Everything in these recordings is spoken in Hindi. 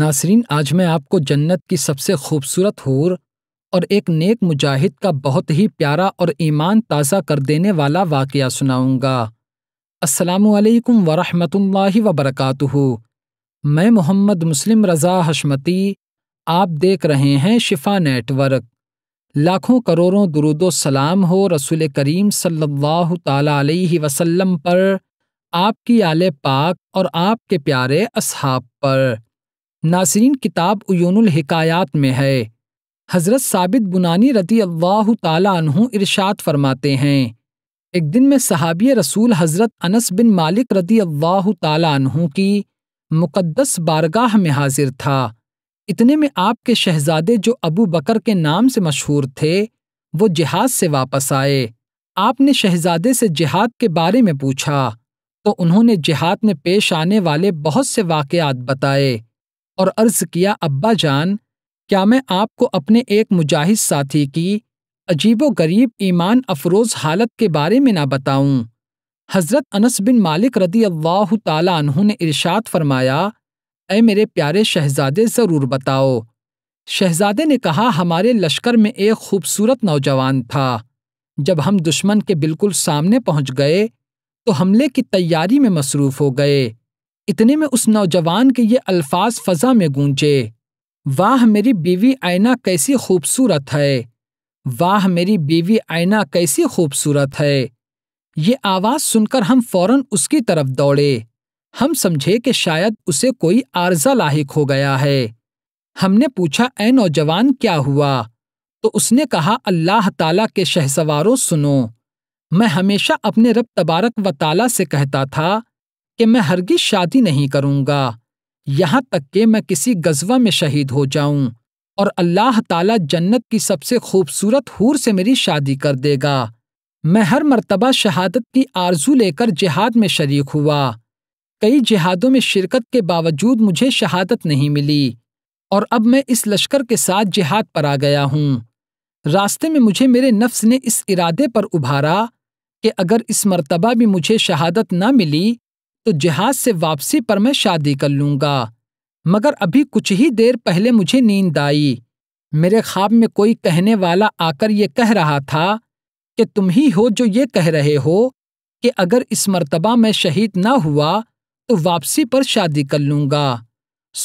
नासरीन आज मैं आपको जन्नत की सबसे खूबसूरत हूर और एक नेक मुजाहिद का बहुत ही प्यारा और ईमान ताज़ा कर देने वाला वाक़ सुनाऊँगा असलकम व वबरकू मैं मोहम्मद मुस्लिम रज़ा हशमती आप देख रहे हैं शिफा नेटवर्क लाखों करोड़ों दुरुदो सलाम हो रसूल करीम सल्लल्लाहु अलैहि वसल्लम पर आपकी आले पाक और आपके प्यारे असहाब पर नासरीन किताब उयूनुल हिकायात में है हज़रत साबित बुनानी रती अल्लाह तु इरशाद फरमाते हैं एक दिन में सहाबी रसूल हज़रत अनस बिन मालिक रती अल्लाह तु की मुक़दस बारगाह में हाजिर था इतने में आपके शहजादे जो अबू बकर के नाम से मशहूर थे वो जिहाद से वापस आए आपने शहजादे से जिहाद के बारे में पूछा तो उन्होंने जिहाद में पेश आने वाले बहुत से वाक़ात बताए और अर्ज किया अब्बा जान क्या मैं आपको अपने एक मुजाहिद साथी की अजीबो गरीब ईमान अफरोज हालत के बारे में ना बताऊं हज़रत अनस बिन मालिक रदी अल्लाह तु ने इरशाद फरमाया ऐ मेरे प्यारे शहजादे ज़रूर बताओ शहजादे ने कहा हमारे लश्कर में एक खूबसूरत नौजवान था जब हम दुश्मन के बिल्कुल सामने पहुंच गए तो हमले की तैयारी में मसरूफ़ हो गए इतने में उस नौजवान के ये अल्फाज फजा में गूंजे वाह मेरी बीवी आयना कैसी खूबसूरत है वाह मेरी बीवी आयना कैसी खूबसूरत है ये आवाज़ सुनकर हम फौरन उसकी तरफ दौड़े हम समझे कि शायद उसे कोई आर्जा लाहिक हो गया है हमने पूछा ए नौजवान क्या हुआ तो उसने कहा अल्लाह ताला के शहसवारों सुनो मैं हमेशा अपने रब तबारक व ताला से कहता था कि मैं हरगिज शादी नहीं करूंगा यहाँ तक कि मैं किसी गजवा में शहीद हो जाऊं और अल्लाह ताला जन्नत की सबसे खूबसूरत हूर से मेरी शादी कर देगा मैं हर मर्तबा शहादत की आरजू लेकर जिहाद में शरीक हुआ कई जिहादों में शिरकत के बावजूद मुझे शहादत नहीं मिली और अब मैं इस लश्कर के साथ जिहाद पर आ गया हूँ रास्ते में मुझे मेरे नफ्स ने इस इरादे पर उभारा कि अगर इस मर्तबा भी मुझे शहादत ना मिली तो जहाज से वापसी पर मैं शादी कर लूंगा मगर अभी कुछ ही देर पहले मुझे नींद आई मेरे ख्वाब में कोई कहने वाला आकर ये कह रहा था कि तुम ही हो जो ये कह रहे हो कि अगर इस मर्तबा मैं शहीद ना हुआ तो वापसी पर शादी कर लूंगा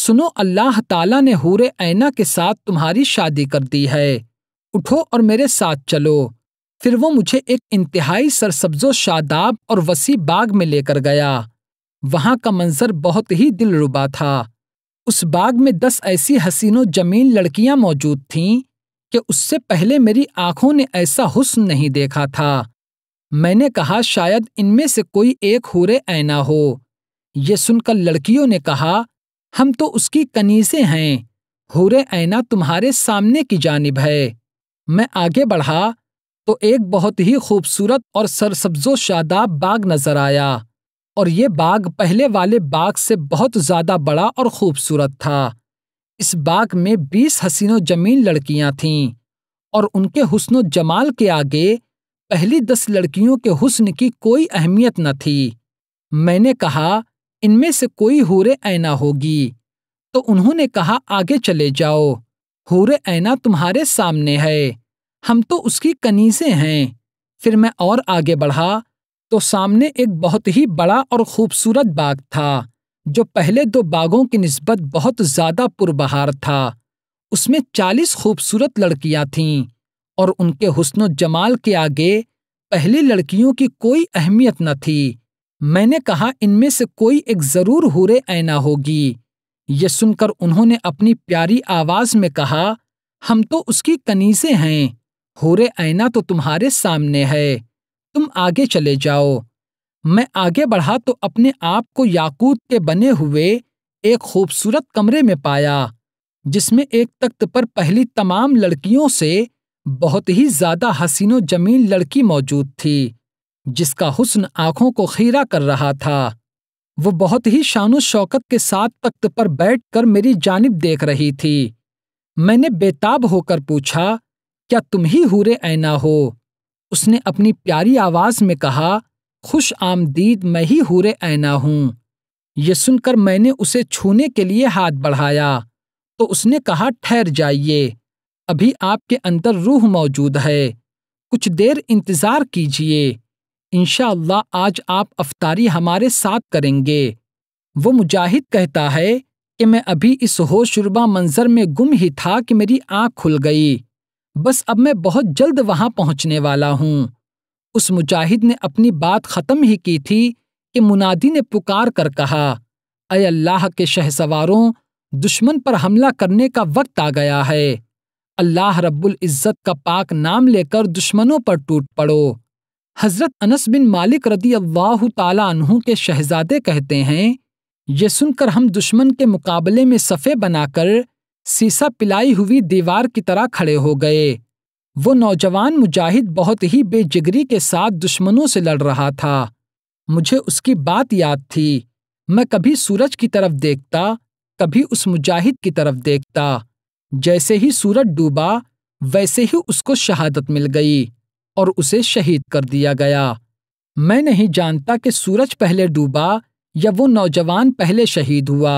सुनो अल्लाह ताला ने हूरे ऐना के साथ तुम्हारी शादी कर दी है उठो और मेरे साथ चलो फिर वो मुझे एक इंतहाई सरसब्जो शादाब और वसी बाग में लेकर गया वहां का मंजर बहुत ही दिलरुबा था उस बाग में दस ऐसी हसीनों जमीन लड़कियां मौजूद थीं कि उससे पहले मेरी आंखों ने ऐसा हुस्न नहीं देखा था मैंने कहा शायद इनमें से कोई एक हूरे ऐना हो ये सुनकर लड़कियों ने कहा हम तो उसकी कनीसे हैं हूरे ऐना तुम्हारे सामने की जानब है मैं आगे बढ़ा तो एक बहुत ही खूबसूरत और सरसब्जो शादाब बाग नजर आया और ये बाग पहले वाले बाग से बहुत ज़्यादा बड़ा और खूबसूरत था इस बाग में बीस हसीनों जमीन लड़कियां थीं और उनके हुसन जमाल के आगे पहली दस लड़कियों के हुस्न की कोई अहमियत न थी मैंने कहा इनमें से कोई हूरे ऐना होगी तो उन्होंने कहा आगे चले जाओ हूरे ऐना तुम्हारे सामने है हम तो उसकी कनीसे हैं फिर मैं और आगे बढ़ा तो सामने एक बहुत ही बड़ा और खूबसूरत बाग था जो पहले दो बागों की नस्बत बहुत ज्यादा पुरबहार था उसमें चालीस खूबसूरत लड़कियां थीं और उनके हुस्न जमाल के आगे पहली लड़कियों की कोई अहमियत न थी मैंने कहा इनमें से कोई एक जरूर हुरे ऐना होगी ये सुनकर उन्होंने अपनी प्यारी आवाज में कहा हम तो उसकी कनीसे हैं हुरे ऐना तो तुम्हारे सामने है तुम आगे चले जाओ मैं आगे बढ़ा तो अपने आप को याकूत के बने हुए एक खूबसूरत कमरे में पाया जिसमें एक तख्त पर पहली तमाम लड़कियों से बहुत ही ज्यादा हसीनो जमीन लड़की मौजूद थी जिसका हुस्न आंखों को खीरा कर रहा था वो बहुत ही शानो शौकत के साथ तख्त पर बैठकर मेरी जानब देख रही थी मैंने बेताब होकर पूछा क्या तुम ही हूरे ऐना हो उसने अपनी प्यारी आवाज में कहा खुश आमदीद मैं ही हूरे ऐना हूं यह सुनकर मैंने उसे छूने के लिए हाथ बढ़ाया तो उसने कहा ठहर जाइए अभी आपके अंदर रूह मौजूद है कुछ देर इंतज़ार कीजिए इनशाला आज आप अफतारी हमारे साथ करेंगे वो मुजाहिद कहता है कि मैं अभी इस होशुरबा मंजर में गुम ही था कि मेरी आंख खुल गई बस अब मैं बहुत जल्द वहां पहुंचने वाला हूं उस मुजाहिद ने अपनी बात खत्म ही की थी कि मुनादी ने पुकार कर कहा अय अल्लाह के शहसवारों दुश्मन पर हमला करने का वक्त आ गया है अल्लाह रब्बुल इज़्ज़त का पाक नाम लेकर दुश्मनों पर टूट पड़ो हज़रत अनस बिन मालिक रदी अल्लाह तु के शहजादे कहते हैं ये सुनकर हम दुश्मन के मुकाबले में सफ़े बनाकर सीसा पिलाई हुई दीवार की तरह खड़े हो गए वो नौजवान मुजाहिद बहुत ही बेजिगरी के साथ दुश्मनों से लड़ रहा था मुझे उसकी बात याद थी मैं कभी सूरज की तरफ देखता कभी उस मुजाहिद की तरफ देखता जैसे ही सूरज डूबा वैसे ही उसको शहादत मिल गई और उसे शहीद कर दिया गया मैं नहीं जानता कि सूरज पहले डूबा या वो नौजवान पहले शहीद हुआ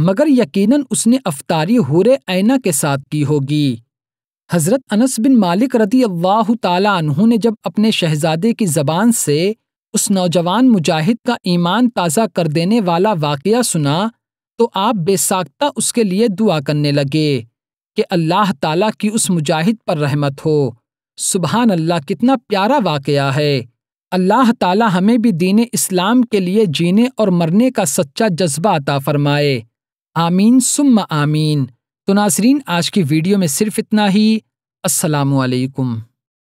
मगर यकीनन उसने अफतारी हुरे ऐना के साथ की होगी हज़रत अनस बिन मालिक रदी अल्लाह तु ने जब अपने शहजादे की ज़बान से उस नौजवान मुजाहिद का ईमान ताज़ा कर देने वाला वाक़ सुना तो आप बेसाख्ता उसके लिए दुआ करने लगे कि अल्लाह ताला की उस मुजाहिद पर रहमत हो सुबहान अल्लाह कितना प्यारा वाकया है अल्लाह ताला हमें भी दीन इस्लाम के लिए जीने और मरने का सच्चा जज्बा अता फरमाए आमीन सुम आमीन तो नासरीन आज की वीडियो में सिर्फ इतना ही असलकुम